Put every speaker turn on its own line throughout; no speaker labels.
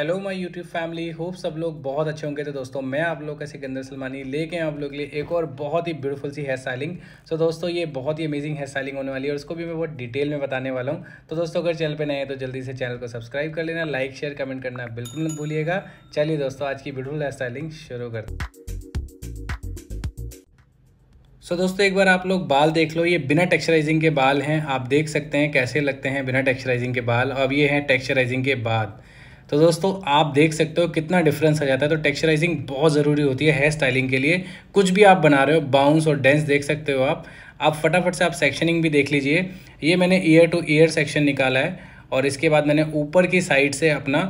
hello my YouTube family hope सब लोग बहुत अच्छे होंगे तो दोस्तों मैं आप लोग का सिकंदर सलमानी लेके आप लोग के लिए एक और बहुत ही ब्यूटीफुल सी हेयर स्टाइलिंग सो दोस्तों ये बहुत ही अमेजिंग हेयर स्टाइलिंग होने वाली है और उसको भी मैं बहुत डिटेल में बताने वाला हूँ तो दोस्तों अगर चैनल पर नए हैं तो जल्दी से चैनल को सब्सक्राइब कर लेना लाइक शेयर कमेंट करना बिल्कुल मत भूलिएगा चलिए दोस्तों आज की ब्यूटीफुल हेयर स्टाइलिंग शुरू कर सो so, दोस्तों एक बार आप लोग बाल देख लो ये बिना टेक्सचराइजिंग के बाल हैं आप देख सकते हैं कैसे लगते हैं बिना टेक्सचराइजिंग के बाल अब ये हैं टेक्सचराइजिंग के बाद तो दोस्तों आप देख सकते हो कितना डिफरेंस आ जाता है तो टेक्सचराइजिंग बहुत ज़रूरी होती है हेयर स्टाइलिंग के लिए कुछ भी आप बना रहे हो बाउंस और डेंस देख सकते हो आप आप फटाफट से आप सेक्शनिंग भी देख लीजिए ये मैंने ईयर टू ईयर सेक्शन निकाला है और इसके बाद मैंने ऊपर की साइड से अपना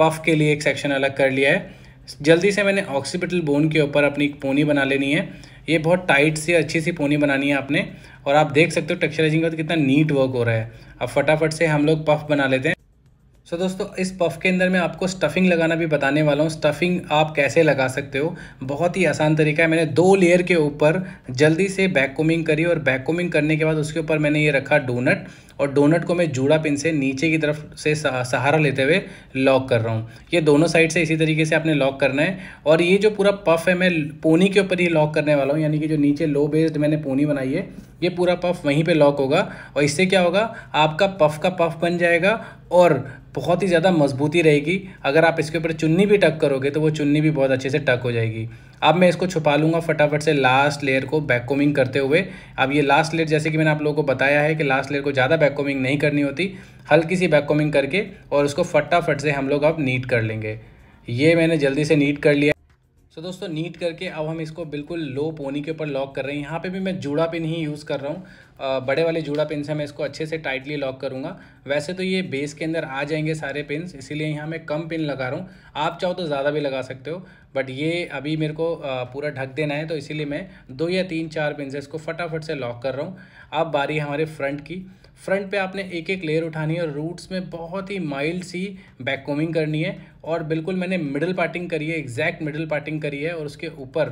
पफ के लिए एक सेक्शन अलग कर लिया है जल्दी से मैंने ऑक्सीपिटल बोन के ऊपर अपनी पोनी बना लेनी है ये बहुत टाइट से अच्छी सी पोनी बनानी है आपने और आप देख सकते हो टेक्सचराइजिंग का तो कितना नीट वर्क हो रहा है अब फटाफट से हम लोग पफ बना लेते हैं सो तो so, दोस्तों इस पफ के अंदर मैं आपको स्टफिंग लगाना भी बताने वाला हूँ स्टफिंग आप कैसे लगा सकते हो बहुत ही आसान तरीका है मैंने दो लेयर के ऊपर जल्दी से बैक कोमिंग करी और बैक कोमिंग करने के बाद उसके ऊपर मैंने ये रखा डोनट और डोनट को मैं जूड़ा पिन से नीचे की तरफ से सहारा लेते हुए लॉक कर रहा हूँ ये दोनों साइड से इसी तरीके से आपने लॉक करना है और ये जो पूरा पफ है मैं पोनी के ऊपर ही लॉक करने वाला हूँ यानी कि जो नीचे लो बेस्ड मैंने पोनी बनाई है ये पूरा पफ वहीं पे लॉक होगा और इससे क्या होगा आपका पफ का पफ बन जाएगा और बहुत ही ज़्यादा मजबूती रहेगी अगर आप इसके ऊपर चुन्नी भी टक करोगे तो वो चुन्नी भी बहुत अच्छे से टक हो जाएगी अब मैं इसको छुपा लूँगा फटाफट से लास्ट लेयर को बैककोमिंग करते हुए अब ये लास्ट लेयर जैसे कि मैंने आप लोगों को बताया है कि लास्ट लेयर को ज़्यादा बैककोमिंग नहीं करनी होती हल्की सी बैककोमिंग करके और उसको फटाफट से हम लोग अब नीट कर लेंगे ये मैंने जल्दी से नीट कर लिया सो so, दोस्तों नीट करके अब हम इसको बिल्कुल लो पोनी के ऊपर लॉक कर रहे हैं यहाँ पे भी मैं जूड़ा पिन ही यूज़ कर रहा हूँ बड़े वाले जूड़ा पिन से मैं इसको अच्छे से टाइटली लॉक करूँगा वैसे तो ये बेस के अंदर आ जाएंगे सारे पिन इसीलिए यहाँ मैं कम पिन लगा रहा हूँ आप चाहो तो ज़्यादा भी लगा सकते हो बट ये अभी मेरे को पूरा ढक देना है तो इसीलिए मैं दो या तीन चार पिंजर्स को फटाफट से लॉक कर रहा हूँ अब बारी हमारे फ्रंट की फ्रंट पे आपने एक एक लेयर उठानी है और रूट्स में बहुत ही माइल्ड सी बैक कोमिंग करनी है और बिल्कुल मैंने मिडल पार्टिंग करी है एग्जैक्ट मिडल पार्टिंग करी है और उसके ऊपर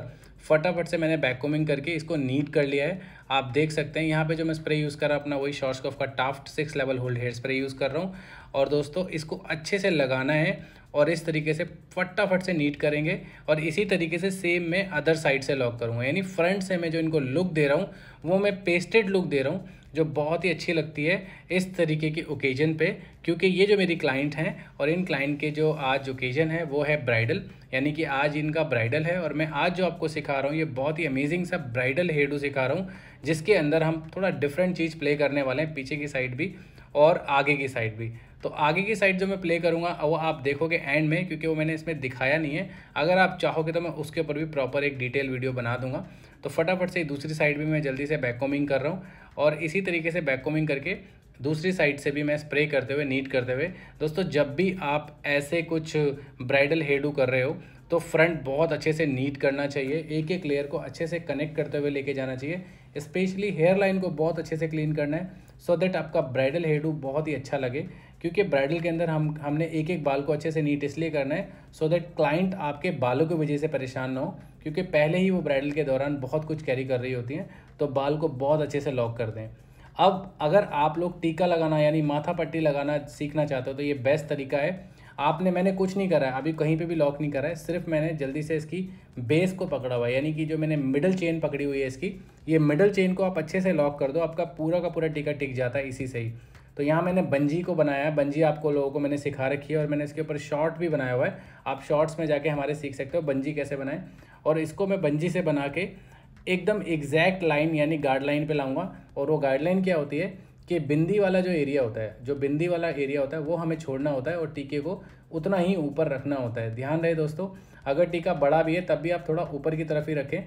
फटाफट से मैंने बैक कोमिंग करके इसको नीट कर लिया है आप देख सकते हैं यहाँ पे जो मैं स्प्रे यूज़ कर रहा अपना वही शॉर्ट्स का Taft six level hold hair spray use कर रहा हूँ और दोस्तों इसको अच्छे से लगाना है और इस तरीके से फटाफट से नीट करेंगे और इसी तरीके से सेम मैं अदर साइड से लॉक करूँगा यानी फ्रंट से मैं जो इनको लुक दे रहा हूँ वो मैं पेस्टेड लुक दे रहा हूँ जो बहुत ही अच्छी लगती है इस तरीके की ओकेजन पे क्योंकि ये जो मेरी क्लाइंट हैं और इन क्लाइंट के जो आज ओकेजन है वो है ब्राइडल यानी कि आज इनका ब्राइडल है और मैं आज जो आपको सिखा रहा हूँ ये बहुत ही अमेजिंग सा ब्राइडल हेडू सिखा रहा हूँ जिसके अंदर हम थोड़ा डिफरेंट चीज़ प्ले करने वाले हैं पीछे की साइड भी और आगे की साइड भी तो आगे की साइड जो मैं प्ले करूँगा वो आप देखोगे एंड में क्योंकि वो मैंने इसमें दिखाया नहीं है अगर आप चाहोगे तो मैं उसके ऊपर भी प्रॉपर एक डिटेल वीडियो बना दूंगा तो फटाफट से दूसरी साइड भी मैं जल्दी से बैककॉमिंग कर रहा हूँ और इसी तरीके से बैककॉमिंग करके दूसरी साइड से भी मैं स्प्रे करते हुए नीट करते हुए दोस्तों जब भी आप ऐसे कुछ ब्राइडल हेडू कर रहे हो तो फ्रंट बहुत अच्छे से नीट करना चाहिए एक एक लेयर को अच्छे से कनेक्ट करते हुए लेके जाना चाहिए स्पेशली हेयर लाइन को बहुत अच्छे से क्लीन करना है सो so दैट आपका ब्राइडल हेडू बहुत ही अच्छा लगे क्योंकि ब्राइडल के अंदर हम हमने एक एक बाल को अच्छे से नीट इसलिए करना है सो दैट क्लाइंट आपके बालों की वजह से परेशान ना हो क्योंकि पहले ही वो ब्राइडल के दौरान बहुत कुछ कैरी कर रही होती हैं तो बाल को बहुत अच्छे से लॉक कर दें अब अगर आप लोग टीका लगाना यानी माथा पट्टी लगाना सीखना चाहते हो तो ये बेस्ट तरीका है आपने मैंने कुछ नहीं करा है अभी कहीं पे भी लॉक नहीं करा है सिर्फ मैंने जल्दी से इसकी बेस को पकड़ा हुआ है यानी कि जो मैंने मिडल चेन पकड़ी हुई है इसकी ये मिडल चेन को आप अच्छे से लॉक कर दो आपका पूरा का पूरा टीका टिक जाता है इसी से ही तो यहाँ मैंने बंजी को बनाया है बंजी आपको लोगों को मैंने सिखा रखी है और मैंने इसके ऊपर शॉर्ट भी बनाया हुआ है आप शॉर्ट्स में जाके हमारे सीख सकते हो बंजी कैसे बनाएं और इसको मैं बंजी से बना के एकदम एग्जैक्ट लाइन यानी गाइडलाइन पे लाऊंगा और वो गाइडलाइन क्या होती है कि बिंदी वाला जो एरिया होता है जो बिंदी वाला एरिया होता है वो हमें छोड़ना होता है और टीके को उतना ही ऊपर रखना होता है ध्यान रहे दोस्तों अगर टीका बड़ा भी है तब भी आप थोड़ा ऊपर की तरफ ही रखें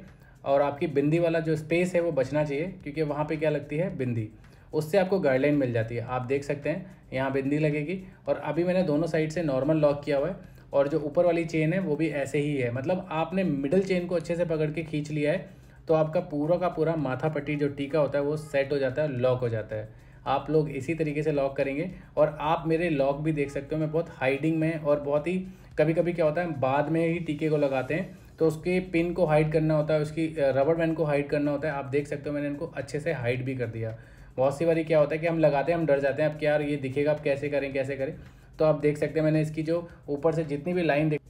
और आपकी बिंदी वाला जो स्पेस है वो बचना चाहिए क्योंकि वहाँ पे क्या लगती है बिंदी उससे आपको गाइडलाइन मिल जाती है आप देख सकते हैं यहाँ बिंदी लगेगी और अभी मैंने दोनों साइड से नॉर्मल लॉक किया हुआ है और जो ऊपर वाली चेन है वो भी ऐसे ही है मतलब आपने मिडल चेन को अच्छे से पकड़ के खींच लिया है तो आपका पूरा का पूरा माथा पट्टी जो टीका होता है वो सेट हो जाता है लॉक हो जाता है आप लोग इसी तरीके से लॉक करेंगे और आप मेरे लॉक भी देख सकते हो मैं बहुत हाइडिंग में और बहुत ही कभी कभी क्या होता है बाद में ही टीके को लगाते हैं तो उसके पिन को हाइड करना होता है उसकी रबर बैंड को हाइड करना होता है आप देख सकते हो मैंने इनको अच्छे से हाइड भी कर दिया बहुत सी बारी क्या होता है कि हम लगाते हैं हम डर जाते हैं अब क्या यार ये दिखेगा अब कैसे करें कैसे करें तो आप देख सकते हैं मैंने इसकी जो ऊपर से जितनी भी लाइन देख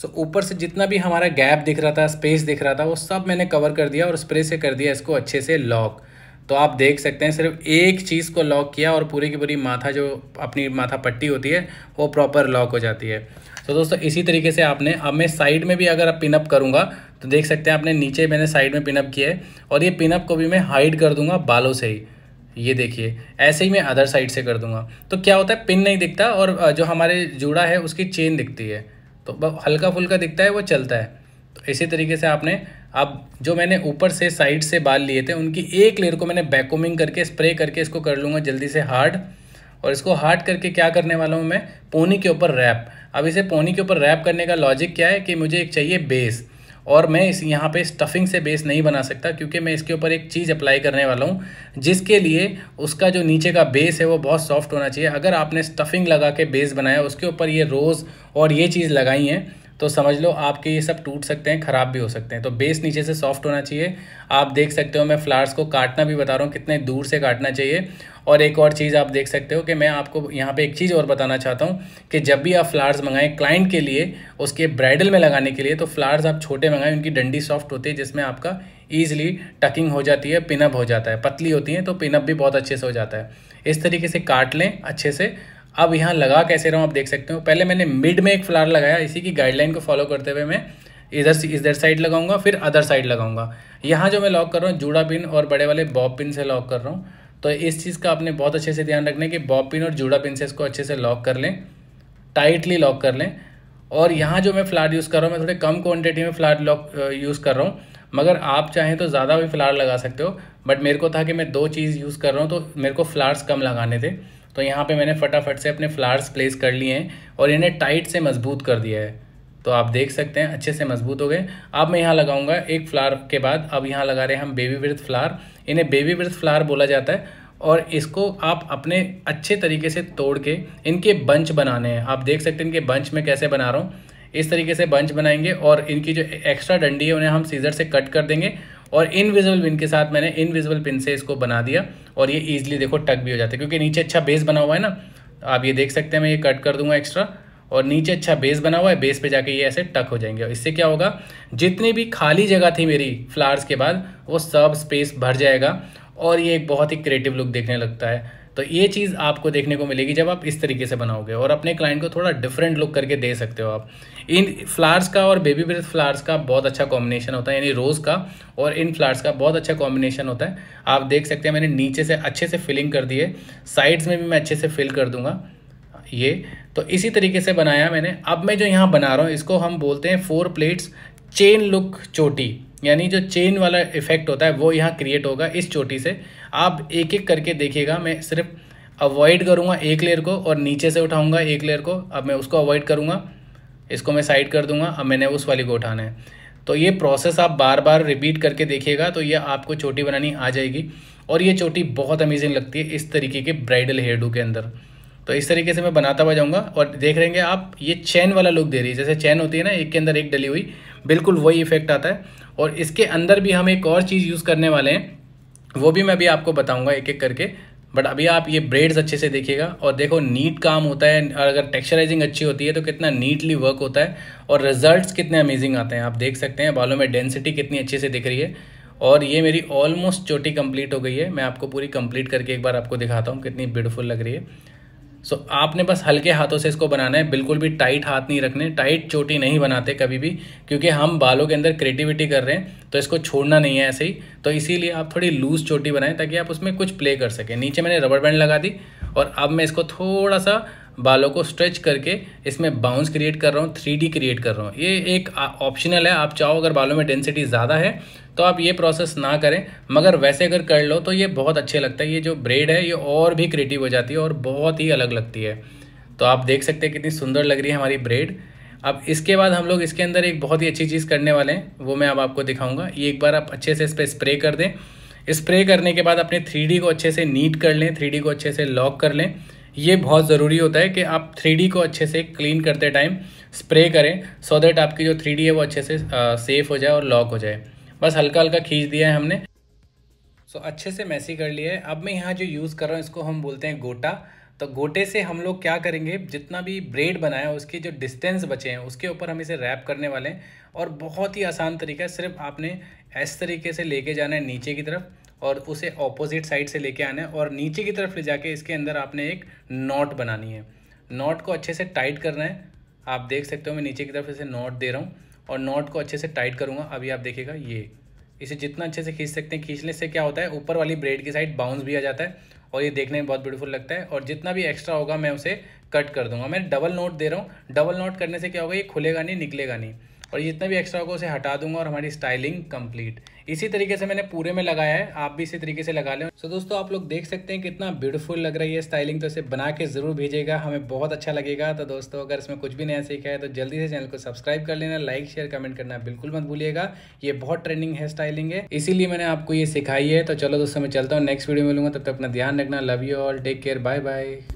सो ऊपर से जितना भी हमारा गैप दिख रहा था स्पेस दिख रहा था वो सब मैंने कवर कर दिया और स्प्रे से कर दिया इसको अच्छे से लॉक तो आप देख सकते हैं सिर्फ एक चीज़ को लॉक किया और पूरी की पूरी माथा जो अपनी माथा पट्टी होती है वो प्रॉपर लॉक हो जाती है तो दोस्तों इसी तरीके से आपने अब मैं साइड में भी अगर आप पिनअप करूँगा तो देख सकते हैं आपने नीचे मैंने साइड में पिनअप किया है और ये पिनअप को भी मैं हाइड कर दूँगा बालों से ही ये देखिए ऐसे ही मैं अदर साइड से कर दूंगा तो क्या होता है पिन नहीं दिखता और जो हमारे जोड़ा है उसकी चेन दिखती है तो हल्का फुल्का दिखता है वो चलता है तो इसी तरीके से आपने अब जो मैंने ऊपर से साइड से बाल लिए थे उनकी एक लेयर को मैंने बैकोमिंग करके स्प्रे करके इसको कर लूँगा जल्दी से हार्ड और इसको हार्ड करके क्या करने वाला हूँ मैं पोनी के ऊपर रैप अब इसे पोनी के ऊपर रैप करने का लॉजिक क्या है कि मुझे एक चाहिए बेस और मैं इस यहाँ पे स्टफिंग से बेस नहीं बना सकता क्योंकि मैं इसके ऊपर एक चीज़ अप्लाई करने वाला हूँ जिसके लिए उसका जो नीचे का बेस है वो बहुत सॉफ्ट होना चाहिए अगर आपने स्टफिंग लगा के बेस बनाया उसके ऊपर ये रोज़ और ये चीज़ लगाई हैं तो समझ लो आपके ये सब टूट सकते हैं ख़राब भी हो सकते हैं तो बेस नीचे से सॉफ्ट होना चाहिए आप देख सकते हो मैं फ्लावर्स को काटना भी बता रहा हूँ कितने दूर से काटना चाहिए और एक और चीज़ आप देख सकते हो कि मैं आपको यहाँ पे एक चीज़ और बताना चाहता हूँ कि जब भी आप फ्लावर्स मंगाएं क्लाइंट के लिए उसके ब्राइडल में लगाने के लिए तो फ्लावर्स आप छोटे मंगाएं उनकी डंडी सॉफ्ट होती है जिसमें आपका ईजिली टकिंग हो जाती है पिनअप हो जाता है पतली होती है तो पिनअप भी बहुत अच्छे से हो जाता है इस तरीके से काट लें अच्छे से अब यहाँ लगा कैसे रहा हूँ आप देख सकते हो पहले मैंने मिड में एक फ्लावर लगाया इसी की गाइडलाइन को फॉलो करते हुए मैं इधर इधर साइड लगाऊंगा फिर अदर साइड लगाऊंगा यहाँ जो मैं लॉक कर रहा हूँ जूड़ा पिन और बड़े वाले बॉब पिन से लॉक कर रहा हूँ तो इस चीज़ का आपने बहुत अच्छे से ध्यान रखना है कि बॉब पिन और जूड़ा पिन से इसको अच्छे से लॉक कर लें टाइटली लॉक कर लें और यहाँ जो मैं फ्लार यूज़ कर रहा हूँ मैं थोड़े कम क्वान्टिटी में फ्लार लॉक यूज़ कर रहा हूँ मगर आप चाहें तो ज़्यादा भी फ्लार लगा सकते हो बट मेरे को था कि मैं दो चीज़ यूज़ कर रहा हूँ तो मेरे को फ्लार्स कम लगाने थे तो यहाँ पे मैंने फटाफट से अपने फ्लावर्स प्लेस कर लिए हैं और इन्हें टाइट से मजबूत कर दिया है तो आप देख सकते हैं अच्छे से मजबूत हो गए अब मैं यहाँ लगाऊंगा एक फ्लावर के बाद अब यहाँ लगा रहे हैं हम बेबी विर्थ फ्लावर इन्हें बेबी विर्थ फ्लावर बोला जाता है और इसको आप अपने अच्छे तरीके से तोड़ के इनके बंच बनाने हैं आप देख सकते हैं इनके बंच में कैसे बना रहा हूँ इस तरीके से बंच बनाएंगे और इनकी जो एक्स्ट्रा डंडी है उन्हें हम सीजर से कट कर देंगे और इनविजिबल पिन के साथ मैंने इनविजिबल पिन से इसको बना दिया और ये ईजिली देखो टक भी हो जाता है क्योंकि नीचे अच्छा बेस बना हुआ है ना आप ये देख सकते हैं मैं ये कट कर दूंगा एक्स्ट्रा और नीचे अच्छा बेस बना हुआ है बेस पे जाके ये ऐसे टक हो जाएंगे और इससे क्या होगा जितनी भी खाली जगह थी मेरी फ्लावर्स के बाद वो सब स्पेस भर जाएगा और ये एक बहुत ही क्रिएटिव लुक देखने लगता है तो ये चीज़ आपको देखने को मिलेगी जब आप इस तरीके से बनाओगे और अपने क्लाइंट को थोड़ा डिफरेंट लुक करके दे सकते हो आप इन फ्लावर्स का और बेबी ब्रेथ फ्लावर्स का बहुत अच्छा कॉम्बिनेशन होता है यानी रोज़ का और इन फ्लावर्स का बहुत अच्छा कॉम्बिनेशन होता है आप देख सकते हैं मैंने नीचे से अच्छे से फिलिंग कर दी है साइड्स में भी मैं अच्छे से फिल कर दूंगा ये तो इसी तरीके से बनाया मैंने अब मैं जो यहाँ बना रहा हूँ इसको हम बोलते हैं फोर प्लेट्स चेन लुक चोटी यानी जो चेन वाला इफेक्ट होता है वो यहाँ क्रिएट होगा इस चोटी से आप एक एक करके देखिएगा मैं सिर्फ अवॉइड करूँगा एक लेयर को और नीचे से उठाऊँगा एक लेयर को अब मैं उसको अवॉइड करूँगा इसको मैं साइड कर दूँगा अब मैंने उस वाली को उठाना है तो ये प्रोसेस आप बार बार रिपीट करके देखिएगा तो ये आपको चोटी बनानी आ जाएगी और ये चोटी बहुत अमेजिंग लगती है इस तरीके के ब्राइडल हेयर के अंदर तो इस तरीके से मैं बनाता हुआ जाऊँगा और देख रहेंगे आप ये चैन वाला लुक दे रही है जैसे चैन होती है ना एक के अंदर एक डली हुई बिल्कुल वही इफेक्ट आता है और इसके अंदर भी हम एक और चीज़ यूज़ करने वाले हैं वो भी मैं अभी आपको बताऊँगा एक एक करके बट अभी आप ये ब्रेड्स अच्छे से देखिएगा और देखो नीट काम होता है और अगर टेक्सचराइजिंग अच्छी होती है तो कितना नीटली वर्क होता है और रिजल्ट्स कितने अमेजिंग आते हैं आप देख सकते हैं बालों में डेंसिटी कितनी अच्छे से दिख रही है और ये मेरी ऑलमोस्ट चोटी कंप्लीट हो गई है मैं आपको पूरी कंप्लीट करके एक बार आपको दिखाता हूँ कितनी ब्यूटिफुल लग रही है सो so, आपने बस हल्के हाथों से इसको बनाना है बिल्कुल भी टाइट हाथ नहीं रखने टाइट चोटी नहीं बनाते कभी भी क्योंकि हम बालों के अंदर क्रिएटिविटी कर रहे हैं तो इसको छोड़ना नहीं है ऐसे ही तो इसीलिए आप थोड़ी लूज़ चोटी बनाएं ताकि आप उसमें कुछ प्ले कर सकें नीचे मैंने रबड़ बैंड लगा दी और अब मैं इसको थोड़ा सा बालों को स्ट्रेच करके इसमें बाउंस क्रिएट कर रहा हूँ थ्री क्रिएट कर रहा हूँ ये एक ऑप्शनल है आप चाहो अगर बालों में डेंसिटी ज़्यादा है तो आप ये प्रोसेस ना करें मगर वैसे अगर कर लो तो ये बहुत अच्छे लगता है ये जो ब्रेड है ये और भी क्रिएटिव हो जाती है और बहुत ही अलग लगती है तो आप देख सकते हैं कितनी सुंदर लग रही है हमारी ब्रेड अब इसके बाद हम लोग इसके अंदर एक बहुत ही अच्छी चीज़ करने वाले हैं वो मैं अब आपको दिखाऊंगा ये एक बार आप अच्छे से इस पर स्प्रे कर दें स्प्रे करने के बाद अपने थ्री को अच्छे से नीट कर लें थ्री को अच्छे से लॉक कर लें ये बहुत ज़रूरी होता है कि आप थ्री को अच्छे से क्लीन करते टाइम स्प्रे करें सो देट आपकी जो थ्री है वो अच्छे से सेफ़ हो जाए और लॉक हो जाए बस हल्का हल्का खींच दिया है हमने सो so, अच्छे से मैसी कर लिया है अब मैं यहाँ जो यूज़ कर रहा हूँ इसको हम बोलते हैं गोटा तो गोटे से हम लोग क्या करेंगे जितना भी ब्रेड बनाया उसके जो डिस्टेंस बचे हैं उसके ऊपर हम इसे रैप करने वाले हैं और बहुत ही आसान तरीका है सिर्फ आपने ऐसे तरीके से लेके जाना है नीचे की तरफ और उसे ऑपोजिट साइड से लेके आना है और नीचे की तरफ ले जाके इसके अंदर आपने एक नॉट बनानी है नॉट को अच्छे से टाइट करना है आप देख सकते हो मैं नीचे की तरफ इसे नॉट दे रहा हूँ और नॉट को अच्छे से टाइट करूँगा अभी आप देखिएगा ये इसे जितना अच्छे से खींच सकते हैं खींचने से क्या होता है ऊपर वाली ब्रेड की साइड बाउंस भी आ जाता है और ये देखने में बहुत ब्यूटीफुल लगता है और जितना भी एक्स्ट्रा होगा मैं उसे कट कर दूंगा मैं डबल नोट दे रहा हूँ डबल नोट करने से क्या होगा ये खुलेगा नहीं निकलेगा नहीं और जितने भी एक्स्ट्रा होगा उसे हटा दूंगा और हमारी स्टाइलिंग कंप्लीट इसी तरीके से मैंने पूरे में लगाया है आप भी इसी तरीके से लगा लें सो दोस्तों आप लोग देख सकते हैं कितना ब्यूटीफुल लग रही है स्टाइलिंग तो इसे बना के ज़रूर भेजेगा हमें बहुत अच्छा लगेगा तो दोस्तों अगर इसमें कुछ भी नया सीखा है तो जल्दी से चैनल को सब्सक्राइब कर लेना लाइक शेयर कमेंट करना बिल्कुल मत भूलिएगा ये बहुत ट्रेंडिंग है स्टाइलिंग है इसीलिए मैंने आपको ये सिखाई है तो चलो दोस्तों मैं चलता हूँ नेक्स्ट वीडियो में लूँगा तब तक अपना ध्यान रखना love you all take care bye bye